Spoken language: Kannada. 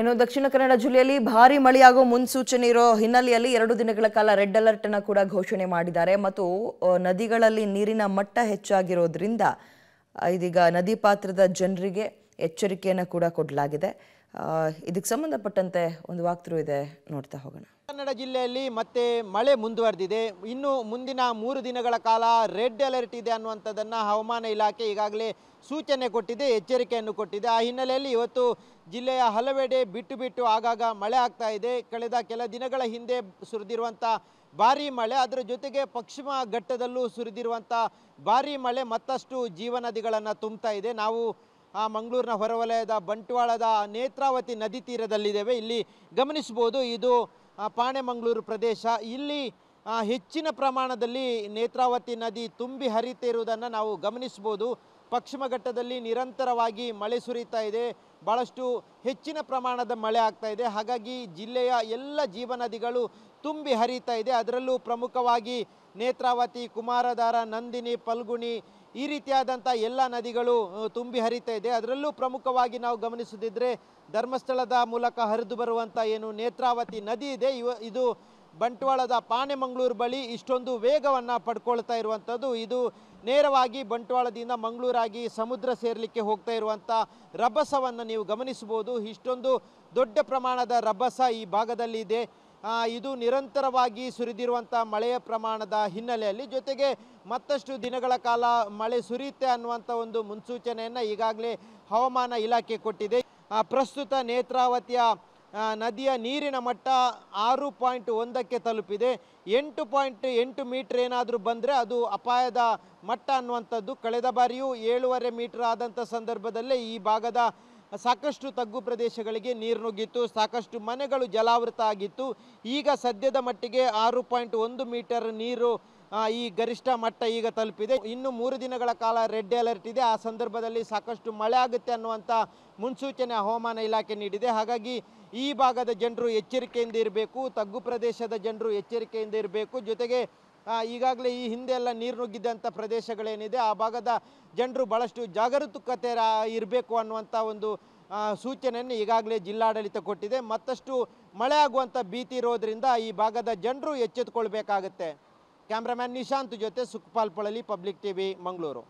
ಇನ್ನು ದಕ್ಷಿಣ ಕನ್ನಡ ಜಿಲ್ಲೆಯಲ್ಲಿ ಭಾರಿ ಮಳೆಯಾಗುವ ಮುನ್ಸೂಚನೆ ಇರೋ ಹಿನ್ನೆಲೆಯಲ್ಲಿ ಎರಡು ದಿನಗಳ ಕಾಲ ರೆಡ್ ಅಲರ್ಟ್ ಅನ್ನು ಕೂಡ ಘೋಷಣೆ ಮಾಡಿದ್ದಾರೆ ಮತ್ತು ನದಿಗಳಲ್ಲಿ ನೀರಿನ ಮಟ್ಟ ಹೆಚ್ಚಾಗಿರೋದ್ರಿಂದ ಇದೀಗ ನದಿ ಪಾತ್ರದ ಜನರಿಗೆ ಎಚ್ಚರಿಕೆಯನ್ನು ಕೂಡ ಕೊಡಲಾಗಿದೆ ಇದಕ್ಕೆ ಸಂಬಂಧಪಟ್ಟಂತೆ ಒಂದು ವಾಕ್ತೃ ಇದೆ ನೋಡ್ತಾ ಹೋಗೋಣ ಕನ್ನಡ ಜಿಲ್ಲೆಯಲ್ಲಿ ಮತ್ತೆ ಮಳೆ ಮುಂದುವರೆದಿದೆ ಇನ್ನು ಮುಂದಿನ ಮೂರು ದಿನಗಳ ಕಾಲ ರೆಡ್ ಅಲರ್ಟ್ ಇದೆ ಅನ್ನುವಂಥದ್ದನ್ನು ಹವಾಮಾನ ಇಲಾಖೆ ಈಗಾಗಲೇ ಸೂಚನೆ ಕೊಟ್ಟಿದೆ ಎಚ್ಚರಿಕೆಯನ್ನು ಕೊಟ್ಟಿದೆ ಆ ಹಿನ್ನೆಲೆಯಲ್ಲಿ ಇವತ್ತು ಜಿಲ್ಲೆಯ ಹಲವೆಡೆ ಬಿಟ್ಟು ಬಿಟ್ಟು ಆಗಾಗ ಮಳೆ ಆಗ್ತಾ ಇದೆ ಕಳೆದ ಕೆಲ ದಿನಗಳ ಹಿಂದೆ ಸುರಿದಿರುವಂಥ ಭಾರೀ ಮಳೆ ಅದರ ಜೊತೆಗೆ ಪಶ್ಚಿಮ ಘಟ್ಟದಲ್ಲೂ ಸುರಿದಿರುವಂಥ ಭಾರಿ ಮಳೆ ಮತ್ತಷ್ಟು ಜೀವನದಿಗಳನ್ನು ತುಂಬ್ತಾ ಇದೆ ನಾವು ಆ ಮಂಗಳೂರಿನ ಹೊರವಲಯದ ಬಂಟ್ವಾಳದ ನೇತ್ರಾವತಿ ನದಿ ತೀರದಲ್ಲಿದ್ದೇವೆ ಇಲ್ಲಿ ಗಮನಿಸಬಹುದು ಇದು ಪಾಣೆಮಂಗಳೂರು ಪ್ರದೇಶ ಇಲ್ಲಿ ಹೆಚ್ಚಿನ ಪ್ರಮಾಣದಲ್ಲಿ ನೇತ್ರಾವತಿ ನದಿ ತುಂಬಿ ಹರಿತಿರುವುದನ್ನು ನಾವು ಗಮನಿಸ್ಬೋದು ಪಶ್ಚಿಮ ಘಟ್ಟದಲ್ಲಿ ನಿರಂತರವಾಗಿ ಮಳೆ ಸುರಿತಾ ಇದೆ ಭಾಳಷ್ಟು ಹೆಚ್ಚಿನ ಪ್ರಮಾಣದ ಮಳೆ ಆಗ್ತಾ ಇದೆ ಹಾಗಾಗಿ ಜಿಲ್ಲೆಯ ಎಲ್ಲ ಜೀವನದಿಗಳು ತುಂಬಿ ಹರಿತಾ ಇದೆ ಅದರಲ್ಲೂ ಪ್ರಮುಖವಾಗಿ ನೇತ್ರಾವತಿ ಕುಮಾರಧಾರ ನಂದಿನಿ ಪಲ್ಗುಣಿ ಈ ರೀತಿಯಾದಂಥ ಎಲ್ಲ ನದಿಗಳು ತುಂಬಿ ಹರಿತಾ ಇದೆ ಅದರಲ್ಲೂ ಪ್ರಮುಖವಾಗಿ ನಾವು ಗಮನಿಸುತ್ತಿದ್ದರೆ ಧರ್ಮಸ್ಥಳದ ಮೂಲಕ ಹರಿದು ಬರುವಂಥ ಏನು ನೇತ್ರಾವತಿ ನದಿ ಇದೆ ಇವ ಇದು ಬಂಟ್ವಾಳದ ಪಾನೆಮಂಗಳೂರು ಬಳಿ ಇಷ್ಟೊಂದು ವೇಗವನ್ನು ಪಡ್ಕೊಳ್ತಾ ಇರುವಂಥದ್ದು ಇದು ನೇರವಾಗಿ ಬಂಟ್ವಾಳದಿಂದ ಮಂಗಳೂರಾಗಿ ಸಮುದ್ರ ಸೇರಲಿಕ್ಕೆ ಹೋಗ್ತಾ ಇರುವಂಥ ರಭಸವನ್ನು ನೀವು ಗಮನಿಸಬಹುದು ಇಷ್ಟೊಂದು ದೊಡ್ಡ ಪ್ರಮಾಣದ ರಭಸ ಈ ಭಾಗದಲ್ಲಿ ಇದೆ ಇದು ನಿರಂತರವಾಗಿ ಸುರಿದಿರುವಂಥ ಮಳೆಯ ಪ್ರಮಾಣದ ಹಿನ್ನೆಲೆಯಲ್ಲಿ ಜೊತೆಗೆ ಮತ್ತಷ್ಟು ದಿನಗಳ ಕಾಲ ಮಳೆ ಸುರಿಯುತ್ತೆ ಅನ್ನುವಂಥ ಒಂದು ಮುನ್ಸೂಚನೆಯನ್ನು ಈಗಾಗಲೇ ಹವಾಮಾನ ಇಲಾಖೆ ಕೊಟ್ಟಿದೆ ಪ್ರಸ್ತುತ ನೇತ್ರಾವತಿಯ ನದಿಯ ನೀರಿನ ಮಟ್ಟ ಆರು ಪಾಯಿಂಟ್ ಒಂದಕ್ಕೆ ತಲುಪಿದೆ ಎಂಟು ಪಾಯಿಂಟ್ ಎಂಟು ಮೀಟ್ರ್ ಏನಾದರೂ ಬಂದರೆ ಅದು ಅಪಾಯದ ಮಟ್ಟ ಅನ್ನುವಂಥದ್ದು ಕಳೆದ ಬಾರಿಯೂ ಏಳುವರೆ ಮೀಟ್ರ್ ಆದಂಥ ಸಂದರ್ಭದಲ್ಲೇ ಈ ಭಾಗದ ಸಾಕಷ್ಟು ತಗ್ಗು ಪ್ರದೇಶಗಳಿಗೆ ನೀರು ನುಗ್ಗಿತ್ತು ಸಾಕಷ್ಟು ಮನೆಗಳು ಜಲಾವೃತ ಆಗಿತ್ತು ಈಗ ಸದ್ಯದ ಮಟ್ಟಿಗೆ ಆರು ಪಾಯಿಂಟ್ ಒಂದು ಮೀಟರ್ ನೀರು ಈ ಗರಿಷ್ಠ ಮಟ್ಟ ಈಗ ತಲುಪಿದೆ ಇನ್ನು ಮೂರು ದಿನಗಳ ಕಾಲ ರೆಡ್ ಅಲರ್ಟ್ ಇದೆ ಆ ಸಂದರ್ಭದಲ್ಲಿ ಸಾಕಷ್ಟು ಮಳೆ ಆಗುತ್ತೆ ಅನ್ನುವಂಥ ಮುನ್ಸೂಚನೆ ಹವಾಮಾನ ಇಲಾಖೆ ನೀಡಿದೆ ಹಾಗಾಗಿ ಈ ಭಾಗದ ಜನರು ಎಚ್ಚರಿಕೆಯಿಂದ ಇರಬೇಕು ತಗ್ಗು ಪ್ರದೇಶದ ಜನರು ಎಚ್ಚರಿಕೆಯಿಂದ ಇರಬೇಕು ಜೊತೆಗೆ ಈಗಾಗಲೇ ಈ ಹಿಂದೆ ಎಲ್ಲ ನೀರು ನುಗ್ಗಿದಂಥ ಪ್ರದೇಶಗಳೇನಿದೆ ಆ ಭಾಗದ ಜನರು ಭಾಳಷ್ಟು ಜಾಗರೂಕತೆ ಇರಬೇಕು ಅನ್ನುವಂಥ ಒಂದು ಸೂಚನೆಯನ್ನು ಈಗಾಗಲೇ ಜಿಲ್ಲಾಡಳಿತ ಕೊಟ್ಟಿದೆ ಮತ್ತಷ್ಟು ಮಳೆ ಆಗುವಂಥ ಭೀತಿ ಇರೋದರಿಂದ ಈ ಭಾಗದ ಜನರು ಎಚ್ಚೆತ್ತುಕೊಳ್ಬೇಕಾಗತ್ತೆ ಕ್ಯಾಮ್ರಾಮ್ಯಾನ್ ನಿಶಾಂತ್ ಜೊತೆ ಸುಖಪಾಲ್ ಪಳಲಿ ಪಬ್ಲಿಕ್ ಟಿವಿ ಮಂಗಳೂರು